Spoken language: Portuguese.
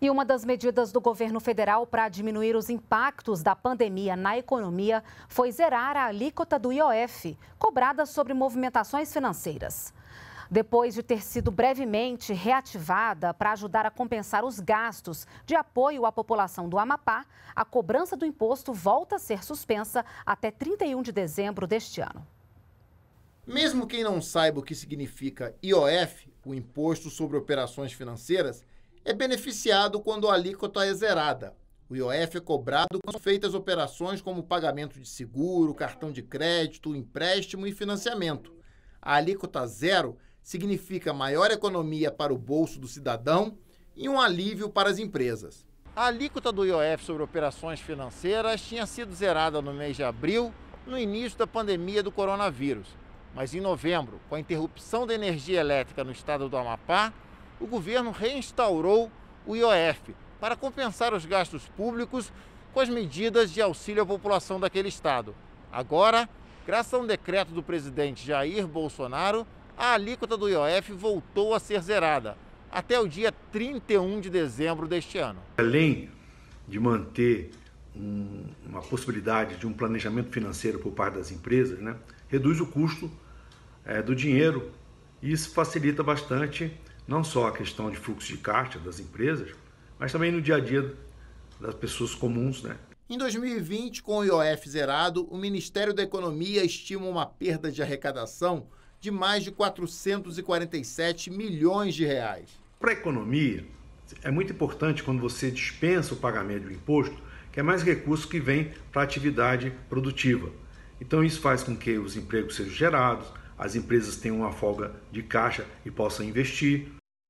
E uma das medidas do governo federal para diminuir os impactos da pandemia na economia foi zerar a alíquota do IOF, cobrada sobre movimentações financeiras. Depois de ter sido brevemente reativada para ajudar a compensar os gastos de apoio à população do Amapá, a cobrança do imposto volta a ser suspensa até 31 de dezembro deste ano. Mesmo quem não saiba o que significa IOF, o Imposto sobre Operações Financeiras, é beneficiado quando a alíquota é zerada. O IOF é cobrado quando são feitas operações como pagamento de seguro, cartão de crédito, empréstimo e financiamento. A alíquota zero significa maior economia para o bolso do cidadão e um alívio para as empresas. A alíquota do IOF sobre operações financeiras tinha sido zerada no mês de abril, no início da pandemia do coronavírus. Mas em novembro, com a interrupção da energia elétrica no estado do Amapá, o governo reinstaurou o IOF para compensar os gastos públicos com as medidas de auxílio à população daquele estado. Agora, graças a um decreto do presidente Jair Bolsonaro, a alíquota do IOF voltou a ser zerada até o dia 31 de dezembro deste ano. Além de manter um, uma possibilidade de um planejamento financeiro por parte das empresas, né, reduz o custo é, do dinheiro e isso facilita bastante não só a questão de fluxo de caixa das empresas, mas também no dia a dia das pessoas comuns, né? Em 2020, com o IOF zerado, o Ministério da Economia estima uma perda de arrecadação de mais de 447 milhões de reais. Para a economia, é muito importante quando você dispensa o pagamento do imposto, que é mais recurso que vem para a atividade produtiva. Então isso faz com que os empregos sejam gerados, as empresas tenham uma folga de caixa e possam investir.